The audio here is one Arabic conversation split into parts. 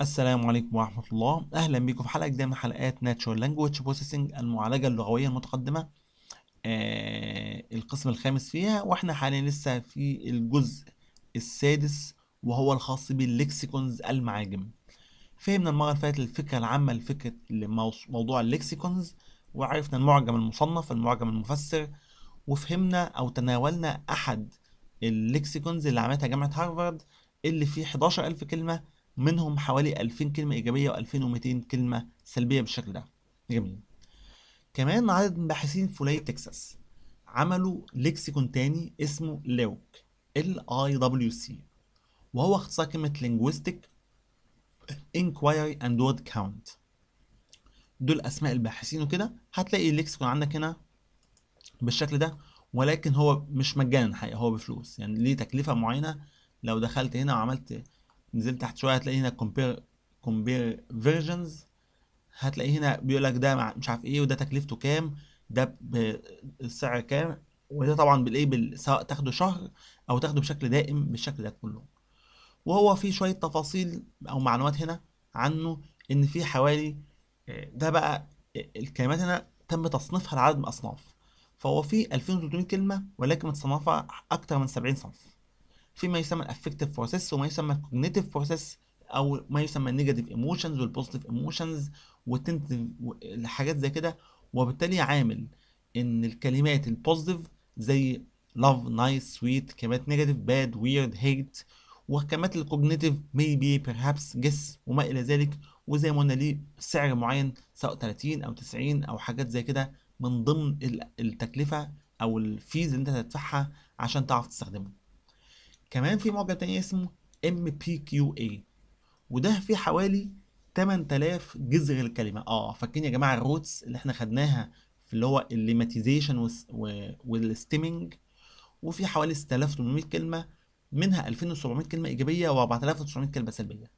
السلام عليكم ورحمة الله أهلا بيكم في حلقة جديدة من حلقات ناتشورال لانجوج بروسيسنج المعالجة اللغوية المتقدمة آه القسم الخامس فيها واحنا حاليا لسه في الجزء السادس وهو الخاص باللكسيكونز المعاجم فهمنا المرة اللي فاتت الفكرة العامة لفكرة موضوع اللكسيكونز وعرفنا المعجم المصنف المعجم المفسر وفهمنا أو تناولنا أحد اللكسيكونز اللي عملتها جامعة هارفارد اللي فيه 11000 كلمة منهم حوالي 2000 كلمة إيجابية و2200 كلمة سلبية بالشكل ده جميل كمان عدد من باحثين في ولاية تكساس عملوا لكسيكون تاني اسمه لوك ال اي دبليو سي وهو اختصار كلمة لينجويستيك انكويري اند وورد كاونت دول اسماء الباحثين وكده هتلاقي الليكسيكون عندك هنا بالشكل ده ولكن هو مش مجانا الحقيقه هو بفلوس يعني ليه تكلفه معينه لو دخلت هنا وعملت نزل تحت شويه هتلاقي هنا كومبير كومبير فيرجنز هتلاقي هنا بيقول لك ده مش عارف ايه وده تكلفته كام ده بالسعر كام وده طبعا بالايه بال... سواء تاخده شهر او تاخده بشكل دائم بالشكل ده كله وهو في شويه تفاصيل او معلومات هنا عنه ان في حوالي آه، ده بقى آه، الكلمات هنا تم تصنيفها لعدد من الاصناف فهو في 2300 كلمه ولكن متصنفه اكتر من 70 صنف في ما يسمى الافكتيف بروسيس وما يسمى الكوجنيتيف بروسيس او ما يسمى النيجاتيف ايموشنز والبوزيتيف ايموشنز والتنتيف زي كده وبالتالي عامل ان الكلمات البوزيتيف زي لاف نايس سويت كلمات نيجاتيف باد ويرد هيت وكلمات الكوجنيتيف ميبي بيرهابس جس وما الى ذلك وزي ما قلنا ليه سعر معين سواء 30 او 90 او حاجات زي كده من ضمن التكلفه او الفيز اللي انت هتدفعها عشان تعرف تستخدمه كمان في معجم تاني اسمه MPQA وده فيه حوالي 8000 جذر الكلمة اه فاكرين يا جماعة الروتس اللي احنا خدناها في اللي هو الليماتيزيشن والستيمنج وفي حوالي 6800 كلمة منها 2700 كلمة إيجابية و4900 كلمة سلبية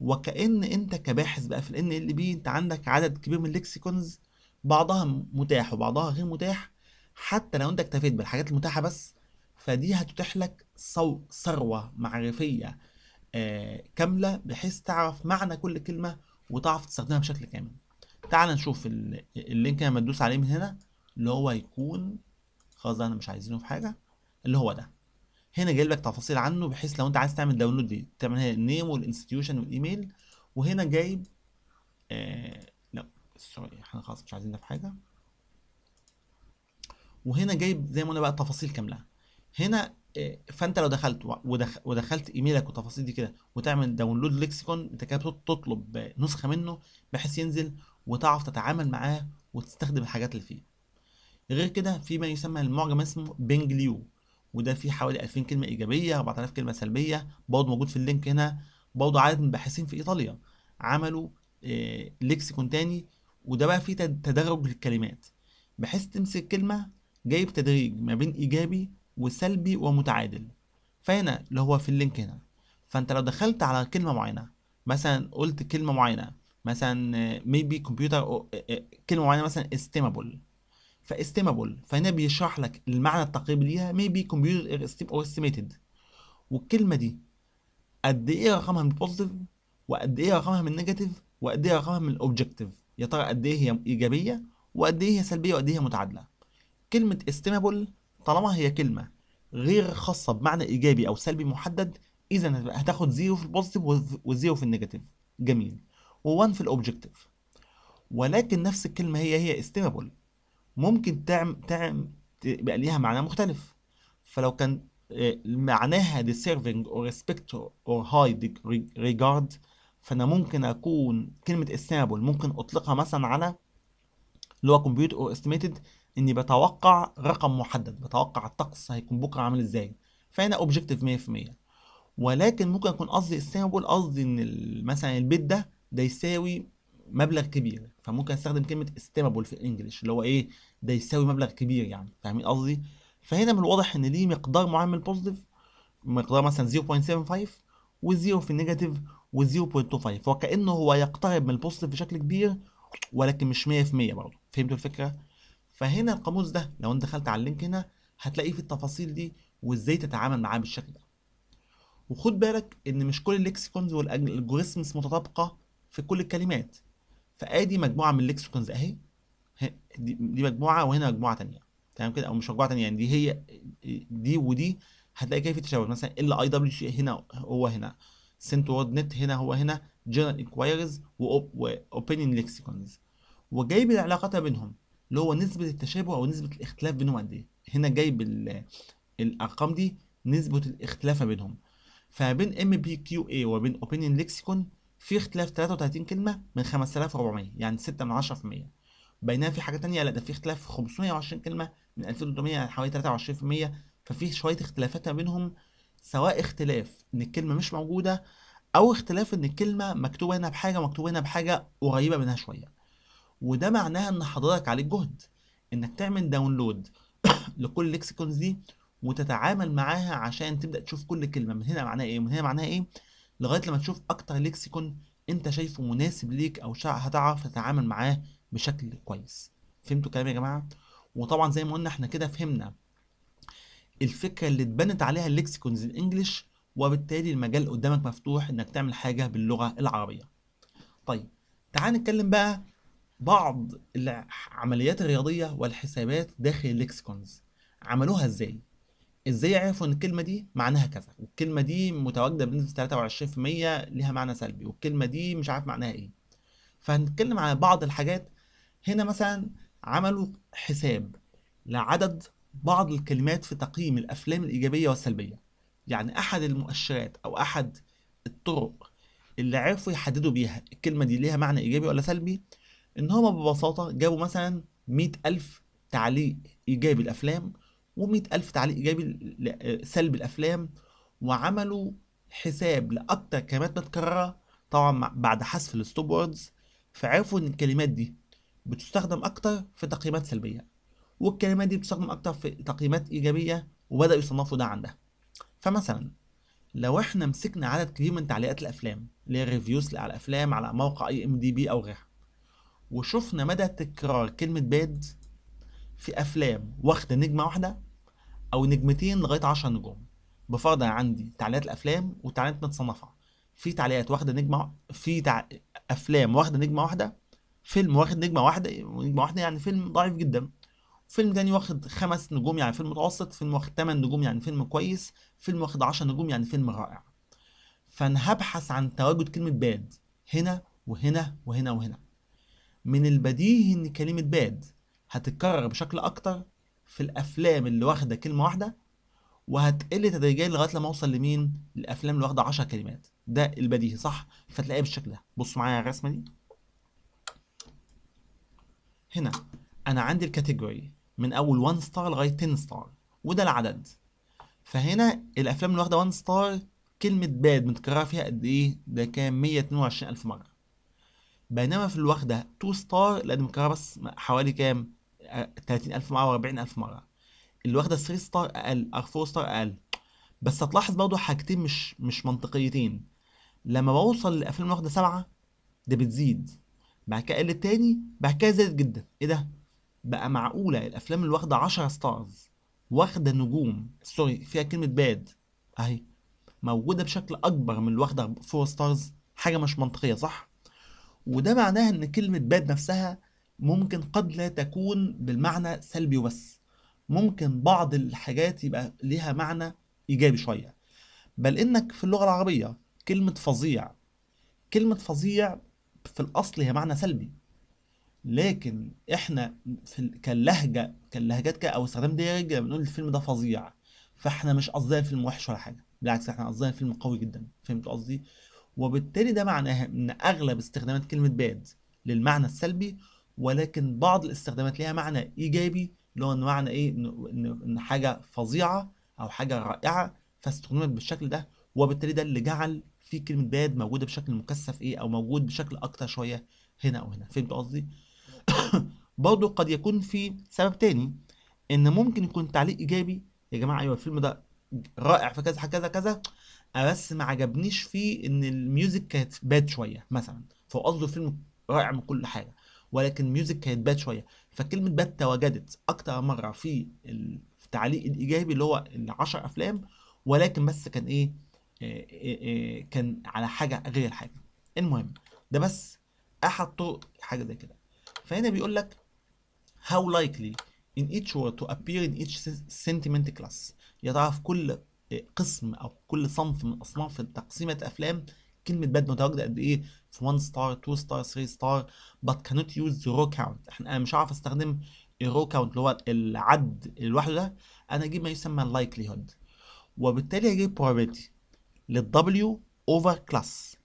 وكأن أنت كباحث بقى في ال NLP أنت عندك عدد كبير من اللكسيكونز بعضها متاح وبعضها غير متاح حتى لو أنت اكتفيت بالحاجات المتاحة بس فدي هتتيح لك ثروة معرفية آه، كاملة بحيث تعرف معنى كل كلمة وتعرف تستخدمها بشكل كامل تعال نشوف اللينك لما تدوس عليه من هنا اللي هو هيكون خلاص ده انا مش عايزينه في حاجة اللي هو ده هنا جايب لك تفاصيل عنه بحيث لو انت عايز تعمل داونلود دي تعمل هنا النيم والانستتيوشن والايميل وهنا جايب آه لا سوري احنا خلاص مش عايزين ده في حاجه وهنا جايب زي ما قلنا بقى تفاصيل كامله هنا آه، فانت لو دخلت ودخلت ايميلك والتفاصيل دي كده وتعمل داونلود ليكسيكون انت كده تطلب نسخه منه بحيث ينزل وتعرف تتعامل معاه وتستخدم الحاجات اللي فيه غير كده في ما يسمى المعجم اسمه بينج ليو وده فيه حوالي 2000 كلمه ايجابيه 4000 كلمه سلبيه برضه موجود في اللينك هنا برضه عدد من الباحثين في ايطاليا عملوا آه، ليكسيكون تاني وده بقى فيه تدرج للكلمات بحيث تمسك كلمه جايب تدريج ما بين ايجابي وسلبي ومتعادل فهنا اللي هو في اللينك هنا فانت لو دخلت على كلمه معينه مثلا قلت كلمه معينه مثلا maybe كمبيوتر كلمه معينه مثلا استيمابل فاستيمابل فهنا بيشرح لك المعنى التقريبي ليها maybe computer or estimated والكلمه دي قد ايه رقمها من بوزيتيف وقد ايه رقمها من نيجاتيف وقد ايه رقمها من اوبجكتيف يا ترى قد ايه هي ايجابيه وقد ايه هي سلبيه وقد ايه هي متعادله كلمه استيمابل طالما هي كلمة غير خاصة بمعنى إيجابي أو سلبي محدد إذا هتاخد زيرو في البوزيتيف وزيرو في النيجاتيف جميل و1 في الأوبجكتيف ولكن نفس الكلمة هي هي استيمابل ممكن تعمل تعمل يبقى ليها معنى مختلف فلو كان آه، معناها deserving or respect or high regard فأنا ممكن أكون كلمة استيمابل ممكن أطلقها مثلا على اللي هو كمبيوتر او استيميتد اني بتوقع رقم محدد بتوقع الطقس هيكون بكره عامل ازاي فهنا اوبجكتيف 100% ولكن ممكن اكون قصدي السامبل قصدي ان مثلا البيت ده ده يساوي مبلغ كبير فممكن استخدم كلمه استيمبل في الانجليش اللي هو ايه ده يساوي مبلغ كبير يعني فاهمين قصدي فهنا من الواضح ان ليه مقدار معين من البوزيتيف مقدار مثلا 0.75 و0 في النيجاتيف و0.25 وكانه هو يقترب من البوزيتيف بشكل كبير ولكن مش 100% برضه فهمتوا الفكره فهنا القاموس ده لو انت دخلت على اللينك هنا هتلاقيه في التفاصيل دي وازاي تتعامل معاه بالشكل ده وخد بالك ان مش كل اللكسيكونز والالجوريثمز متطابقه في كل الكلمات فادي مجموعه من اللكسيكونز اهي دي مجموعه وهنا مجموعه ثانيه تمام كده او مش مجموعه ثانيه يعني دي هي دي ودي هتلاقي كيف التشابه مثلا ال اي دبليو سي هنا هو هنا سنت وورد نت هنا هو هنا جنرال انكوايريز واوبينيون لكسيكونز وجايب العلاقات بينهم اللي هو نسبة التشابه أو نسبة الاختلاف بينهم قد إيه هنا جايب الأرقام دي نسبة الاختلاف ما بينهم فبين ام بي كيو اي وبين اوبينيون ليكسيكون في اختلاف 33 كلمة من 5400 يعني 6 من 10% بينما في حاجة تانية لا ده في اختلاف 520 كلمة من 2300 حوالي 23% ففي شوية اختلافات ما بينهم سواء اختلاف ان الكلمة مش موجودة او اختلاف ان الكلمة مكتوبة هنا بحاجة مكتوبة هنا بحاجة قريبة منها شوية وده معناها ان حضرتك عليك جهد انك تعمل داونلود لكل ليكسيكونز دي وتتعامل معاها عشان تبدا تشوف كل كلمه من هنا معناها ايه ومن هنا معناها ايه لغايه لما تشوف اكتر ليكسيكون انت شايفه مناسب ليك او هتعرف تتعامل معاه بشكل كويس فهمتوا كلامي يا جماعه وطبعا زي ما قلنا احنا كده فهمنا الفكره اللي اتبنت عليها الليكسيكونز الانجليش وبالتالي المجال قدامك مفتوح انك تعمل حاجه باللغه العربيه طيب تعال نتكلم بقى بعض العمليات الرياضية والحسابات داخل الليكسيكونز عملوها ازاي؟ ازاي عرفوا ان الكلمة دي معناها كذا والكلمة دي متواجدة بنسبة 23% ليها معنى سلبي والكلمة دي مش عارف معناها ايه فهنتكلم على بعض الحاجات هنا مثلا عملوا حساب لعدد بعض الكلمات في تقييم الافلام الايجابية والسلبية يعني احد المؤشرات او احد الطرق اللي عرفوا يحددوا بيها الكلمة دي ليها معنى ايجابي ولا سلبي ان هما ببساطه جابوا مثلا مئة ألف تعليق ايجابي الافلام ومئة ألف تعليق ايجابي آه، سلب الافلام وعملوا حساب لاكتر كلمات متكرره طبعا بعد حذف الستوب ووردز فعرفوا ان الكلمات دي بتستخدم اكتر في تقييمات سلبيه والكلمات دي بتستخدم اكتر في تقييمات ايجابيه وبداوا يصنفوا ده عندها فمثلا لو احنا مسكنا عدد كبير من تعليقات الافلام اللي هي ريفيوز على الافلام على موقع اي ام دي بي او غيرها وشفنا مدى تكرار كلمة باد في أفلام واخدة نجمة واحدة أو نجمتين لغاية عشر نجوم بفرض أنا عندي تعليقات الأفلام وتعليقات متصنفة في تعليقات واخدة نجمة في تع... أفلام واخدة نجمة واحدة فيلم واخد نجمة واحدة نجمة واحدة يعني فيلم ضعيف جدا فيلم تاني واخد خمس نجوم يعني فيلم متوسط فيلم واخد تمن نجوم يعني فيلم كويس فيلم واخد عشر نجوم يعني فيلم رائع فأنا هبحث عن تواجد كلمة باد هنا وهنا وهنا وهنا من البديهي ان كلمة باد هتتكرر بشكل اكتر في الافلام اللي واخدة كلمة واحدة وهتقل تدريجيا لغاية لما اوصل لمين الافلام اللي واخدة عشر كلمات ده البديهي صح فتلاقيها بالشكل ده بص معايا الرسمة دي هنا انا عندي الكاتيجوري من اول 1 ستار لغاية 10 ستار وده العدد فهنا الافلام اللي واخده 1 ستار كلمه باد متكرره فيها قد ايه ده كام 122 الف مره بينما في الوحدة 2 ستار لازم يكررها بس حوالي كام 30000 آه، مرة و40000 مرة الوحدة 3 ستار أقل 4 ستار أقل بس هتلاحظ برضه حاجتين مش مش منطقيتين لما بوصل لأفلام واخدة سبعة ده بتزيد بعد كده قلت تاني بعد كده زادت جدا ايه ده؟ بقى معقولة الأفلام اللي واخدة 10 ستارز واخدة نجوم سوري فيها كلمة باد أهي موجودة بشكل أكبر من اللي واخدة 4 ستارز حاجة مش منطقية صح؟ وده معناه ان كلمة باد نفسها ممكن قد لا تكون بالمعنى سلبي وبس ممكن بعض الحاجات يبقى ليها معنى ايجابي شوية بل انك في اللغة العربية كلمة فظيع كلمة فظيع في الاصل هي معنى سلبي لكن احنا في كاللهجة كاللهجات او استخدام دي بنقول الفيلم ده فظيع فاحنا مش قصدنا الفيلم وحش ولا حاجة بالعكس احنا قصدنا الفيلم قوي جدا فهمت قصدي وبالتالي ده معناها ان اغلب استخدامات كلمه باد للمعنى السلبي ولكن بعض الاستخدامات ليها معنى ايجابي اللي هو ان معنى ايه ان حاجه فظيعه او حاجه رائعه فاستخدمت بالشكل ده وبالتالي ده اللي جعل في كلمه باد موجوده بشكل مكثف ايه او موجود بشكل اكتر شويه هنا او هنا فهمت قصدي برضه قد يكون في سبب تاني ان ممكن يكون تعليق ايجابي يا جماعه ايوه الفيلم ده رائع في كذا كذا كذا بس ما عجبنيش فيه ان الميوزك كانت باد شويه مثلا فقصده فيلم رائع من كل حاجه ولكن الميوزك كانت باد شويه فكلمه باد تواجدت اكتر مره في التعليق الايجابي اللي هو ال 10 افلام ولكن بس كان ايه, آه، آه، آه، كان على حاجه غير الحاجه المهم ده بس احد طرق حاجه زي كده فهنا بيقول لك how likely in each word to appear in each sentiment class يضع في كل آه، قسم او كل صنف من اصناف تقسيمه افلام كلمه باد متواجده قد ايه في 1 ستار 2 ستار 3 ستار but cannot use the row count احنا انا مش هعرف استخدم الرو كاونت اللي هو العد لوحده ده انا اجيب ما يسمى اللايكليهود وبالتالي اجيب probability w over class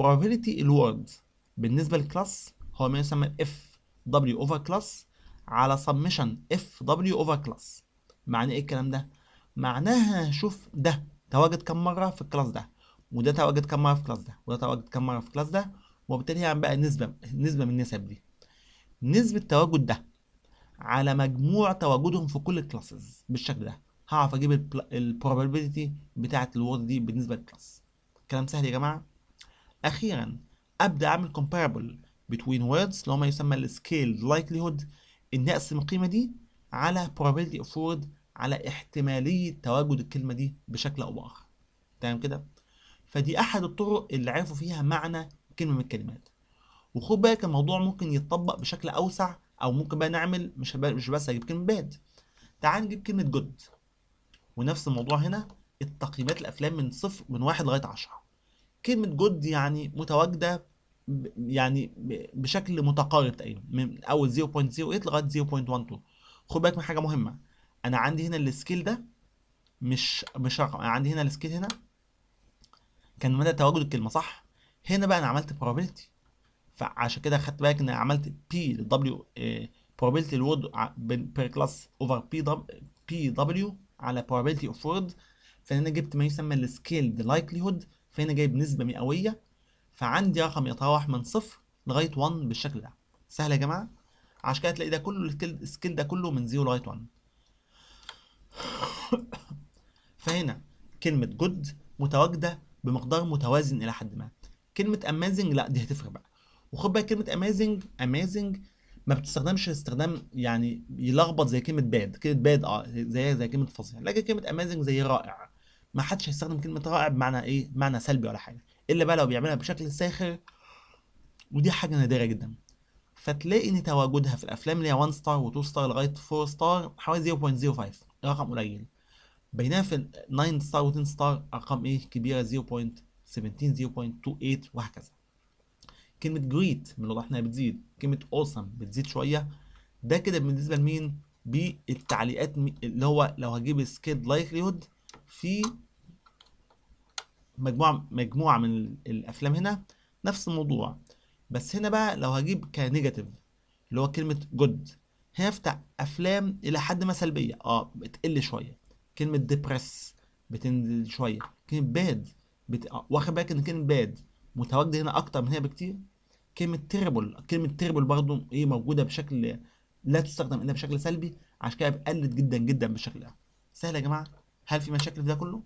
probability الورد بالنسبة للكلاس هو ما يسمى F W over class على سبمشن اف دبليو اوفر كلاس معنى ايه الكلام ده معناها هشوف ده تواجد كم مره في الكلاس ده وده تواجد كم مره في الكلاس ده وده تواجد كم مره في الكلاس ده وبالتالي هي بقى نسبه نسبه من النسب دي نسبه تواجد ده على مجموع تواجدهم في كل الكلاسز بالشكل ده هعرف اجيب البروبابيلتي بتاعه الورد دي بالنسبه للكلاس كلام سهل يا جماعه اخيرا ابدا اعمل كومبارابل بين ووردز اللي هو ما يسمى السكيل لايكليهود نقسم القيمه دي على probability of word على احتماليه تواجد الكلمه دي بشكل او باخر تمام كده فدي احد الطرق اللي عرفوا فيها معنى كلمه من الكلمات وخد بالك الموضوع ممكن يتطبق بشكل اوسع او ممكن بقى نعمل مش مش بس هجيب كلمه باد تعال نجيب كلمه جود ونفس الموضوع هنا التقييمات الافلام من صفر من واحد لغايه عشرة كلمه جود يعني متواجده يعني بشكل متقارب تقريبا من اول 0.08 لغايه 0.12 خد بالك من حاجه مهمه انا عندي هنا السكيل ده مش مش رقم انا عندي هنا السكيل هنا كان مدى تواجد الكلمه صح هنا بقى انا عملت probability فعشان كده خدت بالك ان انا عملت P للW آه، probability الوورد بير كلاس اوفر بي بي دبليو على probability اوف وورد فهنا جبت ما يسمى السكيل likelihood فهنا جايب نسبه مئويه فعندي رقم يتراوح من صفر لغايه 1 بالشكل ده سهل يا جماعه عشان كده تلاقي ده كله السكيل ده كله من 0 لغايه 1 فهنا كلمه جود متواجده بمقدار متوازن الى حد ما كلمه اميزنج لا دي هتفرق بقى وخد بالك كلمه اميزنج اميزنج ما بتستخدمش استخدام يعني يلخبط زي كلمه باد كلمه باد اه زيها زي كلمه فظيع لكن كلمه اميزنج زي رائع ما حدش هيستخدم كلمه رائع بمعنى ايه معنى سلبي ولا حاجه الا بقى لو بيعملها بشكل ساخر ودي حاجه نادره جدا فتلاقي ان تواجدها في الافلام اللي هي 1 ستار و2 ستار لغايه 4 ستار حوالي 0.05 رقم قليل بينما في 9 ستار و10 ستار ارقام ايه كبيره 0.17 0.28 وهكذا كلمه جريت من الواضح انها بتزيد كلمه اوسم awesome بتزيد شويه ده كده بالنسبه لمين بالتعليقات اللي هو لو هجيب سكيد لايكليود في مجموعة مجموعة من الأفلام هنا نفس الموضوع بس هنا بقى لو هجيب كنيجاتيف اللي هو كلمة جود هنا افتح أفلام إلى حد ما سلبية اه بتقل شوية كلمة ديبرس بتنزل شوية كلمة باد بت... آه. واخد بالك إن كلمة باد متواجدة هنا أكتر من هنا بكتير كلمة تيربل كلمة تيربل برضو إيه موجودة بشكل لا تستخدم إلا بشكل سلبي عشان كده قلت جدا جدا بشكلها ده سهل يا جماعة هل في مشاكل في ده كله؟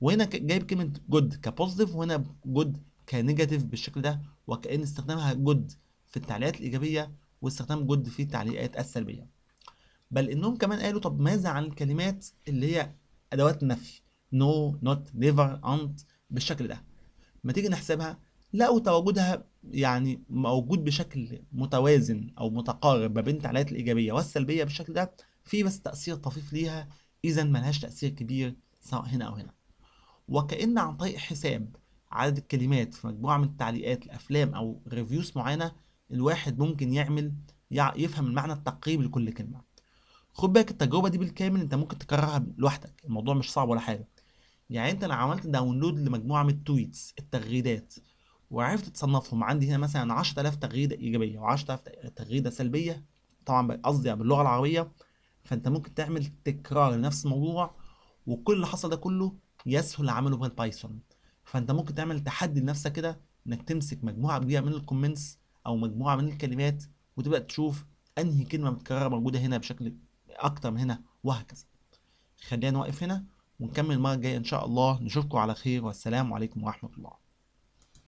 وهنا جايب كلمه جود كبوزيتيف وهنا جود كنيجاتيف بالشكل ده وكأن استخدامها جود في التعليقات الإيجابية واستخدام جود في التعليقات السلبية بل إنهم كمان قالوا طب ماذا عن الكلمات اللي هي أدوات النفي نو نوت نيفر انت بالشكل ده ما تيجي نحسبها لقوا تواجدها يعني موجود بشكل متوازن أو متقارب ما بين التعليقات الإيجابية والسلبية بالشكل ده في بس تأثير طفيف ليها إذا ما لهاش تأثير كبير سواء هنا أو هنا وكأن عن طريق حساب عدد الكلمات في مجموعة من التعليقات لأفلام أو ريفيوز معينة الواحد ممكن يعمل يفهم المعنى التقريبي لكل كلمة خد بالك التجربة دي بالكامل أنت ممكن تكررها لوحدك الموضوع مش صعب ولا حاجة يعني أنت لو عملت داونلود لمجموعة من التويتس التغريدات وعرفت تصنفهم عندي هنا مثلا 10000 تغريدة إيجابية و10000 تغريدة سلبية طبعا قصدي يعني باللغة العربية فأنت ممكن تعمل تكرار لنفس الموضوع وكل اللي حصل ده كله يسهل عمله بالبايثون فانت ممكن تعمل تحدي لنفسك كده انك تمسك مجموعه كبيره من الكومنتس او مجموعه من الكلمات وتبدا تشوف انهي كلمه متكرره موجوده هنا بشكل اكتر من هنا وهكذا خلينا نوقف هنا ونكمل المره الجايه ان شاء الله نشوفكم على خير والسلام عليكم ورحمه الله